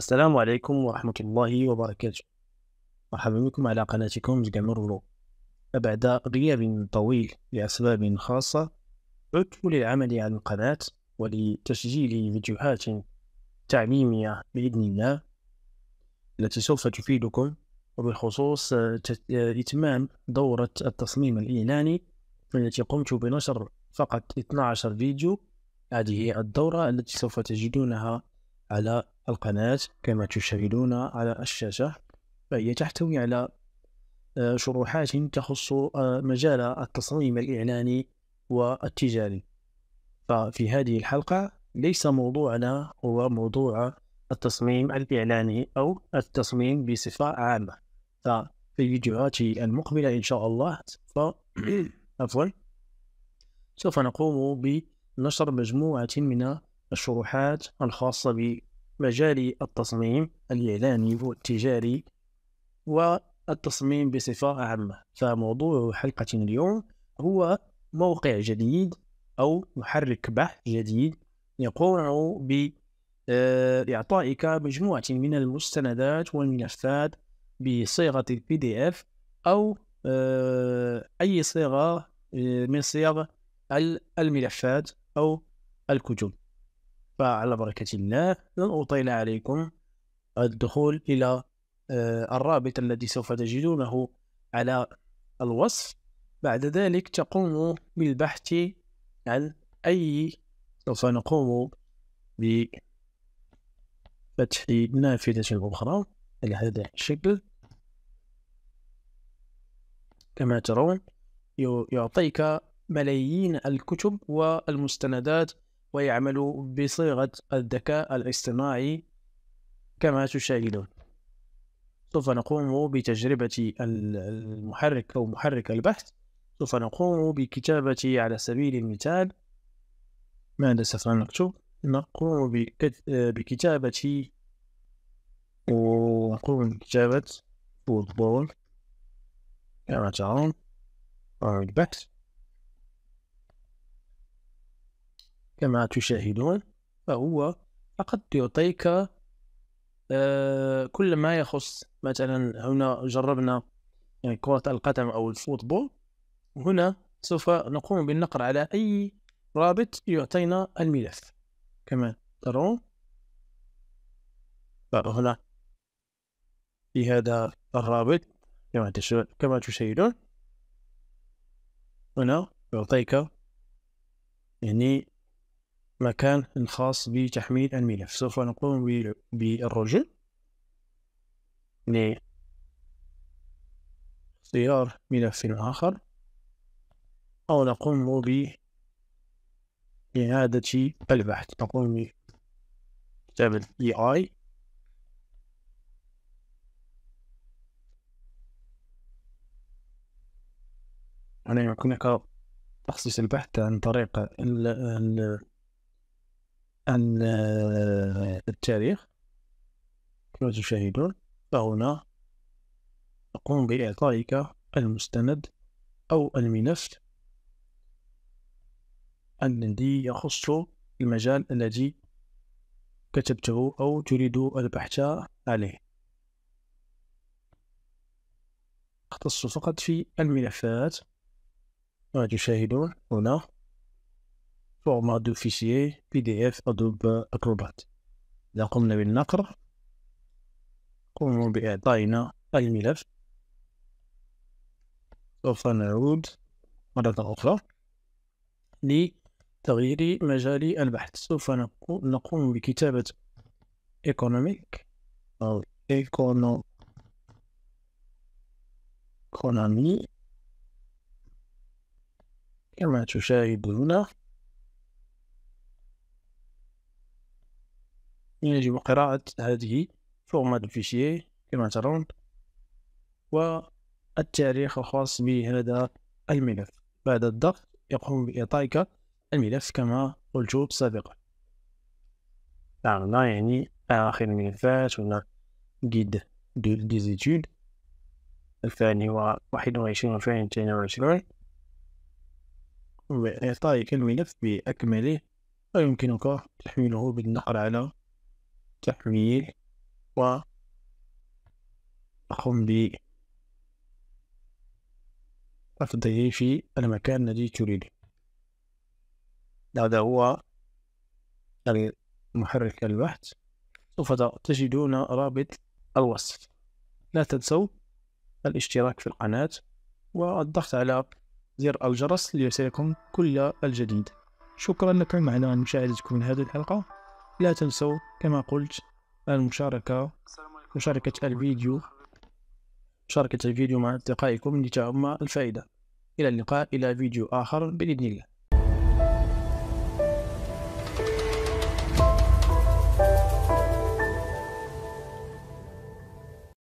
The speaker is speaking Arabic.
السلام عليكم ورحمة الله وبركاته مرحبا بكم على قناتكم جامر فلوغ بعد غياب طويل لأسباب خاصة عدت للعمل على القناة ولتسجيل فيديوهات تعميمية بإذن الله التي سوف تفيدكم وبالخصوص إتمام دورة التصميم الإعلاني التي قمت بنشر فقط 12 فيديو هذه الدورة التي سوف تجدونها على القناة كما تشاهدون على الشاشة فهي تحتوي على آه، شروحات تخص آه، مجال التصميم الإعلاني والتجاري ففي هذه الحلقة ليس موضوعنا هو موضوع التصميم الإعلاني أو التصميم بصفة عامة ففي الفيديوهات المقبلة إن شاء الله ف... عفوا سوف نقوم بنشر مجموعة من الشروحات الخاصة مجال التصميم الإعلاني والتجاري والتصميم بصفة عامة فموضوع حلقة اليوم هو موقع جديد أو محرك بحث جديد يقوم بإعطائك آه، مجموعة من المستندات والملفات بصيغة البي دي اف أو آه، أي صيغة آه، من صيغ الملفات أو الكتب فعلى بركة الله لن أطيل عليكم الدخول إلى آه، الرابط الذي سوف تجدونه على الوصف بعد ذلك تقوم بالبحث عن أي سوف نقوم بفتح نافذة أخرى على هذا الشكل كما ترون يعطيك ملايين الكتب والمستندات ويعمل بصيغة الذكاء الاصطناعي كما تشاهدون سوف نقوم بتجربة المحرك أو محرك البحث سوف نقوم بكتابة على سبيل المثال ماذا سوف نكتب نقوم بكتابة ونقوم بكتابة فوتبول كما ترون البحث كما تشاهدون فهو فقط يعطيك آه، كل ما يخص مثلا هنا جربنا يعني كرة القدم أو الفوتبول هنا سوف نقوم بالنقر على أي رابط يعطينا الملف كما ترون فهنا في هذا الرابط كما تشاهدون هنا يعطيك يعني مكان خاص بتحميل الملف سوف نقوم بالرجوع نعم. لاختيار ملف آخر أو نقوم بإعادة البحث نقوم بكتابة EI هنا يمكنك تخصيص البحث عن طريق عن آه، التاريخ كما تشاهدون فهنا أقوم بإعطائك المستند أو الملف الذي يخص المجال الذي كتبته أو تريد البحث عليه أختص فقط في الملفات كما تشاهدون هنا format de fichier PDF Adobe Acrobat إذا قمنا بالنقر قمنا بإعطائنا الملف سوف نعود مرة أخرى لتغيير مجال البحث سوف نقوم بكتابة economic أو economy كما تشاهد هنا يجب قراءة هذه دو الفيشيه كما ترون والتاريخ الخاص بهذا الملف بعد الضغط يقوم بإعطائك الملف كما قلت سابقا هنا نعم، يعني آخر الملفات ولا جيد دو ديزيتود الثاني هو واحد وعشرين و اثنين وعشرين وإعطائك الملف بأكمله ويمكنك تحميله بالنقر على تحميل و أقوم رفضه في المكان الذي تريده هذا هو محرك البحث سوف تجدون رابط الوصف لا تنسوا الاشتراك في القناة والضغط على زر الجرس ليصلكم كل الجديد شكرا لكم على مشاهدتكم هذه الحلقة لا تنسوا كما قلت المشاركة مشاركة الفيديو مشاركة الفيديو مع أصدقائكم لتعم الفائدة إلى اللقاء إلى فيديو آخر بإذن الله